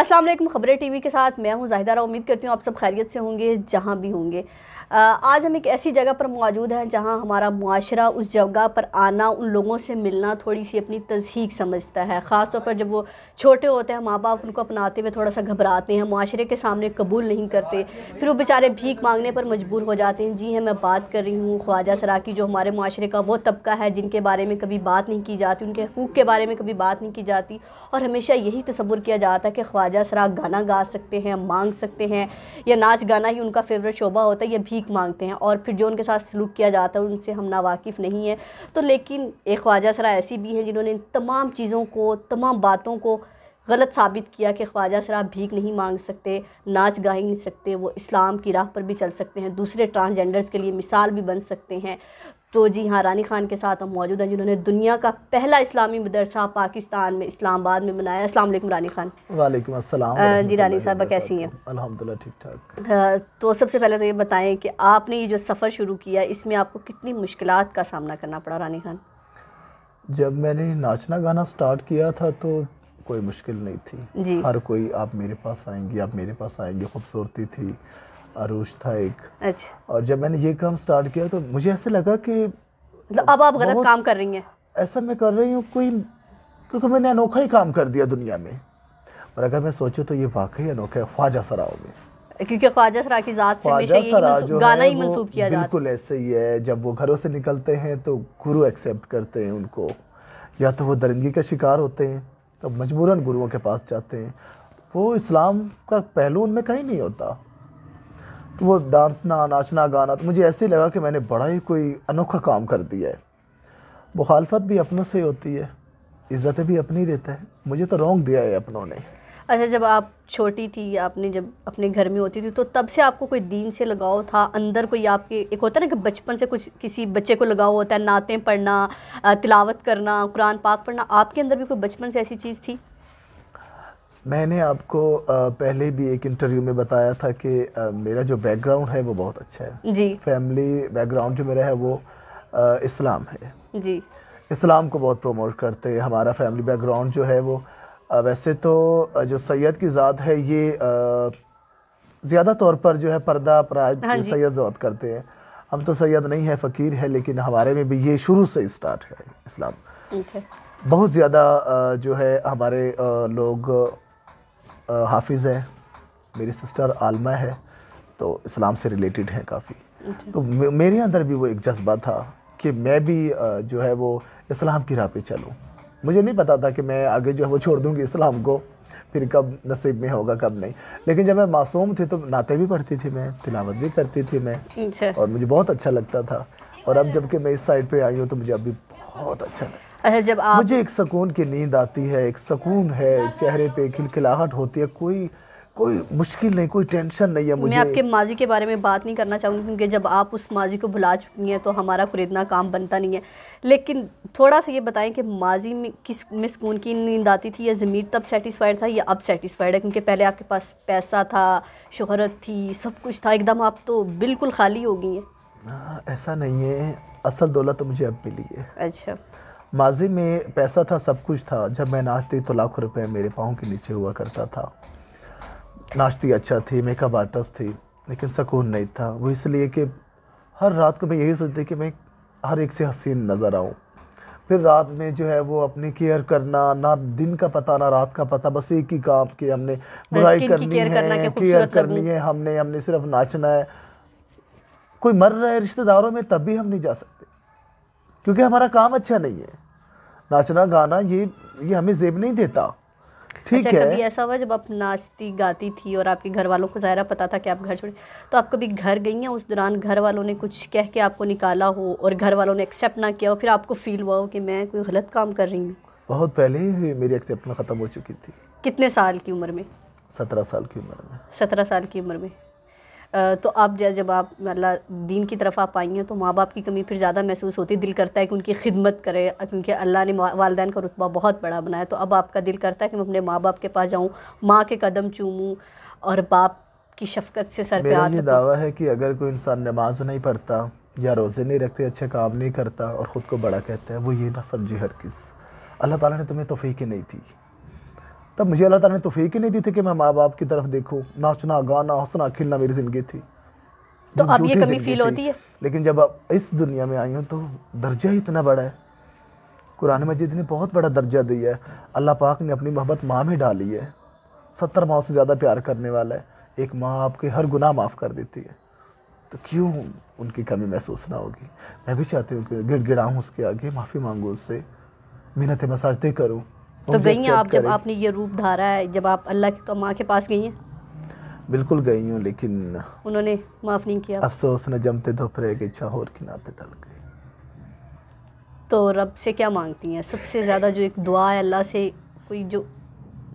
असलम खबरें टीवी के साथ मैं हूँ जाहिदारा उम्मीद करती हूँ आप सब खैरियत से होंगे जहाँ भी होंगे आज हम एक ऐसी जगह पर मौजूद हैं जहां हमारा माशरा उस जगह पर आना उन लोगों से मिलना थोड़ी सी अपनी तजहीक समझता है ख़ास तौर पर जब वो छोटे होते हैं माँ बाप उनको अपनाते हुए थोड़ा सा घबराते हैं माशरे के सामने कबूल नहीं करते फिर वो बेचारे भीख मांगने पर मजबूर हो जाते हैं जी हाँ मैं बात कर रही हूँ ख्वाजा सरा की जो हमारे माशरे का वो तबका है जिनके बारे में कभी बात नहीं की जाती उनके हकूक़ के बारे में कभी बात नहीं की जाती और हमेशा यही तस्वुर किया जाता है कि ख्वाजा सरा गाना गा सकते हैं मांग सकते हैं या नाच गाना ही उनका फेवरेट शोबा होता है या भीख भीख मांगते हैं और फिर जो उनके साथ सलूक किया जाता है उनसे हम नावाकिफ़ नहीं हैं तो लेकिन एक ख्वाजा सरा ऐसी भी हैं जिन्होंने इन तमाम चीज़ों को तमाम बातों को गलत साबित किया कि ख्वाजा सरा भीख नहीं मांग सकते नाच गा ही नहीं सकते वो इस्लाम की राह पर भी चल सकते हैं दूसरे ट्रांसजेंडर्स के लिए मिसाल भी बन सकते हैं तो जी हाँ रानी ख़ान के साथ हम मौजूद हैं जिन्होंने दुनिया का पहला इस्लामी मदरसा पाकिस्तान में इस्लामाबाद में बनाया अस्सलाम रानी ख़ान वालेकुम अस्सलाम जी रानी साहब कैसी हैं अल्हम्दुलिल्लाह ठीक ठाक तो सबसे पहले तो ये बताएं कि आपने ये जो सफ़र शुरू किया इसमें आपको कितनी मुश्किल का सामना करना पड़ा रानी खान जब मैंने नाचना गाना स्टार्ट किया था तो कोई मुश्किल नहीं थी हर कोई आप मेरे पास आएंगी आप मेरे पास आएंगी खूबसूरती थी अरूज था एक अच्छा और जब मैंने ये काम स्टार्ट किया तो मुझे ऐसे लगा कि मतलब अब आप गलत काम कर रही हैं ऐसा मैं कर रही हूँ कोई क्योंकि मैंने अनोखा ही काम कर दिया दुनिया में और अगर मैं सोचूँ तो ये वाकई अनोखा है ख्वाजा सराव में क्योंकि ख्वाजा सरा की ज़ात से हमेशा यही गाना ही मंसूब किया जाता है बिल्कुल ऐसे ही है जब वो घरों से निकलते हैं तो गुरु एक्सेप्ट करते हैं उनको या तो वो दरिंदगी का शिकार होते हैं तो मजबूरन गुरुओं के पास जाते हैं वो इस्लाम का पहलू उनमें कहीं नहीं होता तो वो डांसना नाचना गाना तो मुझे ऐसे लगा कि मैंने बड़ा ही कोई अनोखा काम कर दिया है मुखालफत भी अपनों से होती है इज़्ज़तें भी अपनी देता है मुझे तो रोंग दिया है अपनों ने अच्छा जब आप छोटी थी आपने जब अपने घर में होती थी तो तब से आपको कोई दीन से लगाव था अंदर कोई आपके एक होता है ना कि बचपन से कुछ किसी बच्चे को लगाव होता है नातें पढ़ना तिलावत करना कुरान पाक पढ़ना आपके अंदर भी कोई बचपन से ऐसी चीज़ थी मैंने आपको पहले भी एक इंटरव्यू में बताया था कि मेरा जो बैकग्राउंड है वो बहुत अच्छा है जी फैमिली बैकग्राउंड जो मेरा है वो इस्लाम है जी इस्लाम को बहुत प्रमोट करते हैं हमारा फैमिली बैकग्राउंड जो है वो वैसे तो जो सैयद की ज़ात है ये ज़्यादा तौर पर जो है पर्दा अपराध हाँ सैयद ज़ात करते हैं हम तो सैयद नहीं है फ़कीर है लेकिन हमारे में भी ये शुरू से स्टार्ट है इस्लाम बहुत ज़्यादा जो है हमारे लोग हाफिज़ है मेरी सिस्टर आलमा है तो इस्लाम से रिलेटेड है काफ़ी अच्छा। तो मेरे अंदर भी वो एक जज्बा था कि मैं भी जो है वो इस्लाम की राह पे चलूँ मुझे नहीं पता था कि मैं आगे जो है वो छोड़ दूँगी इस्लाम को फिर कब नसीब में होगा कब नहीं लेकिन जब मैं मासूम थी तो नाते भी पढ़ती थी मैं तिलावत भी करती थी मैं अच्छा। और मुझे बहुत अच्छा लगता था और अब जबकि मैं इस साइड पर आई हूँ तो मुझे अभी बहुत अच्छा लगता जब आप मुझे एक सुकून की नींद आती है एक सुकून है चेहरे पे खिलखिलाहट होती है कोई कोई मुश्किल नहीं कोई टेंशन नहीं है मुझे मैं आपके माजी के बारे में बात नहीं करना चाहूँगी क्योंकि जब आप उस माजी को भुला चुकी हैं तो हमारा खरीदना काम बनता नहीं है लेकिन थोड़ा सा ये बताएं कि माजी में किस में सुकून की नींद आती थी या ज़मीर तब सेटिस्फाइड था या अब सेटिस्फाइड है क्योंकि पहले आपके पास पैसा था शहरत थी सब कुछ था एकदम आप तो बिल्कुल खाली हो गई हैं हाँ, ऐसा नहीं है असल दौलत तो मुझे अब मिली है अच्छा माजी में पैसा था सब कुछ था जब मैं नाचती तो लाखों रुपए मेरे पाँव के नीचे हुआ करता था नाचती अच्छा थी मेकअप आर्टिस्ट थी लेकिन सुकून नहीं था वो इसलिए कि हर रात को मैं यही सोचती कि मैं हर एक से हसीन नज़र आऊँ फिर रात में जो है वो अपनी केयर करना ना दिन का पता ना रात का पता बस एक ही काम कि हमने बुराई करनी है केयर करनी है हमने हमने सिर्फ नाचना है कोई मर रहा है रिश्तेदारों में तब भी हम नहीं जा सकते क्योंकि हमारा काम अच्छा नहीं है नाचना गाना ये ये हमें जेब नहीं देता ठीक अच्छा, है कभी ऐसा हुआ जब आप नाचती गाती थी और आपके घर वालों को ज़ाहिर पता था कि आप घर छोड़े तो आप कभी घर गई हैं उस दौरान घर वालों ने कुछ कह के आपको निकाला हो और घर वालों ने एक्सेप्ट ना किया हो फिर आपको फील हुआ हो कि मैं कोई गलत काम कर रही हूँ बहुत पहले ही मेरी एक्सेप्ट ख़त्म हो चुकी थी कितने साल की उम्र में सत्रह साल की उम्र में सत्रह साल की उम्र में तो अब जब आप मतलब दीन की तरफ आप आई हैं तो माँ बाप की कमी फिर ज़्यादा महसूस होती दिल करता है कि उनकी खिदमत करें क्योंकि अल्लाह ने वालदेन का रुतबा बहुत बड़ा बनाया तो अब आपका दिल करता है कि मैं अपने माँ बाप के पास जाऊँ माँ के कदम चूमूँ और बाप की शफकत से सर मेरा ये दावा है कि अगर कोई इंसान नमाज नहीं पढ़ता या रोज़े नहीं रखते अच्छे काम नहीं करता और ख़ुद को बड़ा कहता है वो ये ना समझे हर किस अल्लाह ताला ने तुम्हें तोफ़ी नहीं थी तब मुझे अल्लाह ताला ने तोफ़ी ही नहीं दी थी कि मैं माँ बाप की तरफ देखूँ नाचना गाना हंसना खिलना मेरी ज़िंदगी थी तो अब ये कमी फील होती है लेकिन जब आप इस दुनिया में आई हूँ तो दर्जा ही इतना बड़ा है कुरान मजीद ने बहुत बड़ा दर्जा दिया है अल्लाह पाक ने अपनी मोहब्बत माँ में डाली है सत्तर माँ से ज़्यादा प्यार करने वाला है एक माँ आपके हर गुनाह माफ़ कर देती है तो क्यों उनकी कमी महसूस ना होगी मैं भी चाहती हूँ कि गिड़ गिड़ाऊँ उसके आगे माफ़ी मांगू उससे मिन्नत मसाजते करूँ तो गई हैं आप जब आपने ये रूप धारा है जब आप अल्लाह की तो माँ के पास गई हैं बिल्कुल गई हूँ लेकिन उन्होंने माफ़ नहीं किया अफसोस न जमते दोपहर के चाहोर की नाते डल गए तो रब से क्या मांगती हैं सबसे ज़्यादा जो एक दुआ है अल्लाह से कोई जो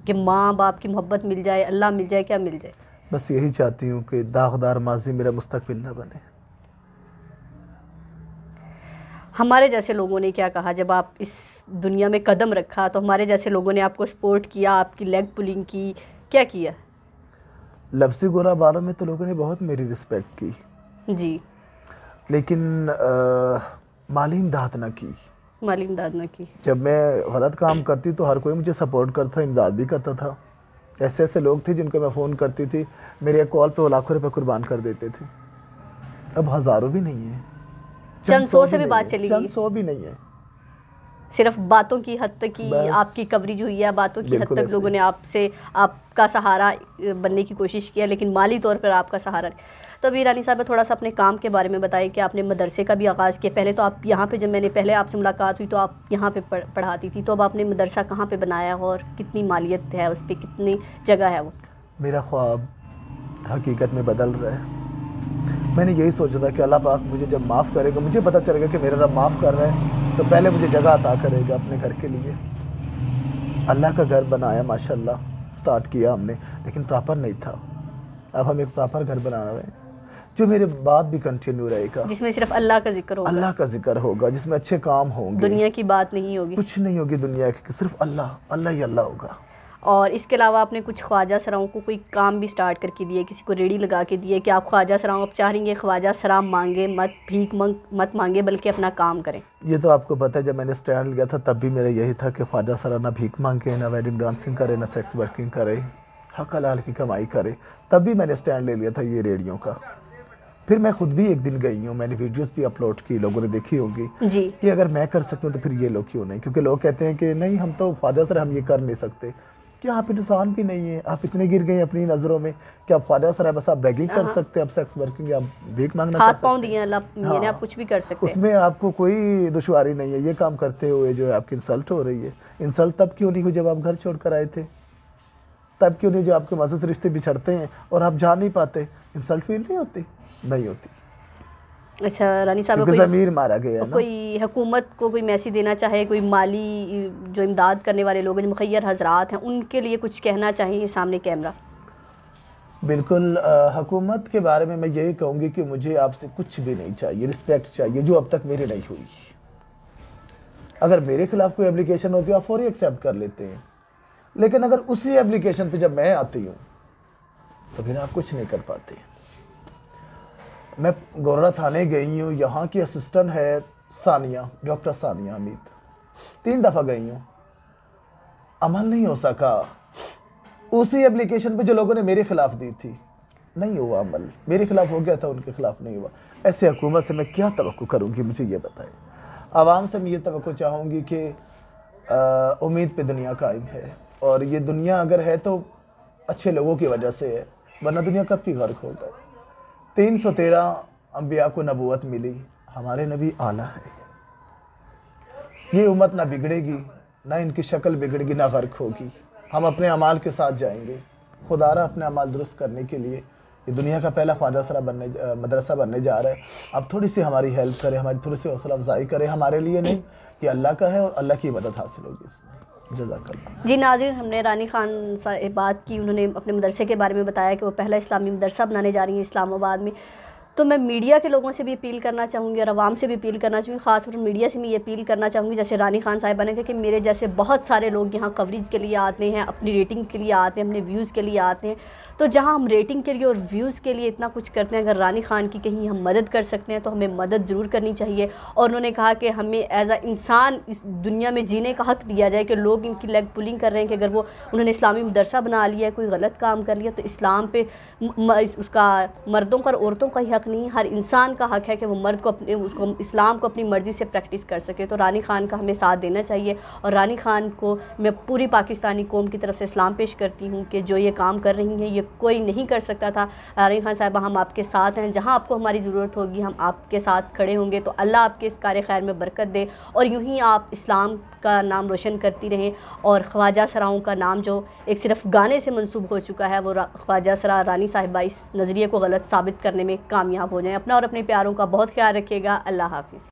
कि माँ बाप की मोहब्बत मिल जाए अल्लाह मिल जाए क्या मिल जाए बस यही चाहती हूँ कि दागदार माजी मेरा मुस्तबिल ना बने हमारे जैसे लोगों ने क्या कहा जब आप इस दुनिया में कदम रखा तो हमारे जैसे लोगों ने आपको सपोर्ट किया आपकी लेग पुलिंग की क्या किया लफ्सी गोरा बारा में तो लोगों ने बहुत मेरी रिस्पेक्ट की जी लेकिन आ, मालिम दाद ना की माली इमदाद ना की जब मैं गलत काम करती तो हर कोई मुझे सपोर्ट करता इमदाद भी करता था ऐसे ऐसे लोग थे जिनको मैं फ़ोन करती थी मेरे कॉल पे वो लाखों रुपये कुर्बान कर देते थे अब हज़ारों भी नहीं है चंद सौ से भी बात चली चंद सौ भी नहीं है सिर्फ बातों की हद तक की आपकी कवरेज हुई है बातों की हद तक लोगों ने आपसे आपका सहारा बनने की कोशिश किया लेकिन माली तौर पर आपका सहारा तो अभी रानी साहब थोड़ा सा अपने काम के बारे में बताएं कि आपने मदरसे का भी आगाज़ किया पहले तो आप यहाँ पे जब मैंने पहले आपसे मुलाकात हुई तो आप यहाँ पे पढ़ाती थी तो अब आपने मदरसा कहाँ पे बनाया और कितनी मालियत है उस पर कितनी जगह है वो मेरा ख्वाब हकीकत में बदल रहा है मैंने यही सोचा था कि अल्लाह पाक मुझे जब माफ़ करेगा मुझे पता चलेगा कि मेरा रब माफ़ कर रहे हैं तो पहले मुझे जगह अता करेगा अपने घर के लिए अल्लाह का घर बनाया माशाल्लाह स्टार्ट किया हमने लेकिन प्रॉपर नहीं था अब हम एक प्रॉपर घर बना रहे हैं जो मेरे बाद भी कंटिन्यू रहेगा जिसमें सिर्फ अल्लाह का जिक्र होगा अल्लाह का जिक्र होगा जिसमें अच्छे काम होंगे दुनिया की बात नहीं होगी कुछ नहीं होगी दुनिया की सिर्फ अल्लाह अल्लाह ही अल्लाह होगा और इसके अलावा आपने कुछ ख्वाजा सराओं को कोई काम भी स्टार्ट करके दिए किसी को रेडी लगा के दिए कि आप ख्वाजा सराओं आप चाह रही हैं ख्वाजा सरा मांगे मत भीख मंग मत मांगे बल्कि अपना काम करें ये तो आपको पता है जब मैंने स्टैंड लिया था तब भी मेरा यही था कि ख्वाजा सरा ना भीख मांगे ना वेडिंग डांसिंग करे ना सेक्स वर्किंग करे हक लाल की कमाई करे तब भी मैंने स्टैंड ले लिया था ये रेडियो का फिर मैं खुद भी एक दिन गई हूँ मैंने वीडियोस भी अपलोड की लोगों ने देखी होगी जी कि अगर मैं कर सकती हूँ तो फिर ये लोग क्यों नहीं क्योंकि लोग कहते हैं कि नहीं हम तो ख्वाजा सर हम ये कर नहीं सकते क्या आप इंसान भी नहीं है आप इतने गिर गए अपनी नज़रों में कि आप ख्वाजा सर बस आप बैगिंग कर हाँ। सकते हैं आप सेक्स वर्किंग आप देख मांगना हाथ पांव दिए हाँ, आप कुछ भी कर सकते उसमें आपको कोई दुशारी नहीं है ये काम करते हुए जो है आपकी इंसल्ट हो रही है इंसल्ट तब क्यों नहीं हुई जब आप घर छोड़ कर आए थे तब क्यों नहीं जो आपके मजे से रिश्ते बिछड़ते हैं और आप जा नहीं पाते इंसल्ट फील नहीं होती नहीं होती अच्छा रानी साहब कोई अमीर मारा गया ना कोई हुकूमत को कोई मैसेज देना चाहे कोई माली जो इमदाद करने वाले लोग हैं मुखैर हजरात हैं उनके लिए कुछ कहना चाहिए सामने कैमरा बिल्कुल हुकूमत के बारे में मैं यही कहूँगी कि मुझे आपसे कुछ भी नहीं चाहिए रिस्पेक्ट चाहिए जो अब तक मेरी नहीं हुई अगर मेरे खिलाफ कोई एप्लीकेशन होती है आप फौरी एक्सेप्ट कर लेते हैं लेकिन अगर उसी एप्लीकेशन पर जब मैं आती हूँ तो फिर आप कुछ नहीं कर पाते मैं गोरा थाने गई हूँ यहाँ की असिस्टेंट है सानिया डॉक्टर सानिया अमित तीन दफ़ा गई हूँ अमल नहीं हो सका उसी एप्लीकेशन पे जो लोगों ने मेरे ख़िलाफ़ दी थी नहीं हुआ अमल मेरे ख़िलाफ़ हो गया था उनके ख़िलाफ़ नहीं हुआ ऐसे हुकूमत से मैं क्या तो करूँगी मुझे ये बताएं आवाम से मैं ये तो चाहूँगी कि उम्मीद पे दुनिया कायम है और ये दुनिया अगर है तो अच्छे लोगों की वजह से है वरना दुनिया कब की गर्क होता है तीन सौ तेरह अम्बिया को नबूत मिली हमारे नबी आला है ये उम्मत ना बिगड़ेगी ना इनकी शक्ल बिगड़ेगी ना गर्क होगी हम अपने अमाल के साथ जाएंगे खुदारा अपने अमाल दुरुस्त करने के लिए ये दुनिया का पहला मदरसा बनने मदरसा बनने जा रहा है अब थोड़ी सी हमारी हेल्प करें हमारी थोड़ी सी हौसला अफजाई करें हमारे लिए नहीं ये अल्लाह का है और अल्लाह की मदद हासिल होगी इसमें जी नाजिर हमने रानी खान से बात की उन्होंने अपने मदरसे के बारे में बताया कि वो पहला इस्लामी मदरसा बनाने जा रही हैं इस्लामाबाद में तो मैं मीडिया के लोगों से भी अपील करना चाहूँगी और आवाम से भी अपील करना चाहूँगी खासकर मीडिया से मैं ये अपील करना चाहूँगी जैसे रानी खान साहिबा ने कहा कि मेरे जैसे बहुत सारे लोग यहाँ कवरेज के लिए आते हैं अपनी रेटिंग के लिए आते हैं अपने व्यूज़ के लिए आते हैं तो जहाँ हम रेटिंग के लिए और व्यूज़ के लिए इतना कुछ करते हैं अगर रानी खान की कहीं हम मदद कर सकते हैं तो हमें मदद ज़रूर करनी चाहिए और उन्होंने कहा कि हमें एज आ इंसान इस दुनिया में जीने का हक दिया जाए कि लोग इनकी लेग पुलिंग कर रहे हैं कि अगर वो उन्होंने इस्लामी मदरसा बना लिया है कोई गलत काम कर लिया तो इस्लाम पे उसका मर्दों का औरतों का ही हक नहीं हर इंसान का हक है कि वो मर्द को अपने उसको इस्लाम को अपनी मर्ज़ी से प्रैक्टिस कर सके तो रानी खान का हमें साथ देना चाहिए और रानी खान को मैं पूरी पाकिस्तानी कौम की तरफ से इस्लाम पेश करती हूँ कि जो ये काम कर रही हैं ये कोई नहीं कर सकता था नारायण खान साहब हम आपके साथ हैं जहाँ आपको हमारी ज़रूरत होगी हम आपके साथ खड़े होंगे तो अल्लाह आपके इस कार खैर में बरकत दे और यूँ ही आप इस्लाम का नाम रोशन करती रहें और ख्वाजा सराओं का नाम जो एक सिर्फ गाने से मनसूब हो चुका है वो ख्वाजा सरा रानी साहिबा इस नज़रिए को गलत साबित करने में कामयाब हो जाएँ अपना और अपने प्यारों का बहुत ख्याल रखिएगा अल्लाह हाफिज़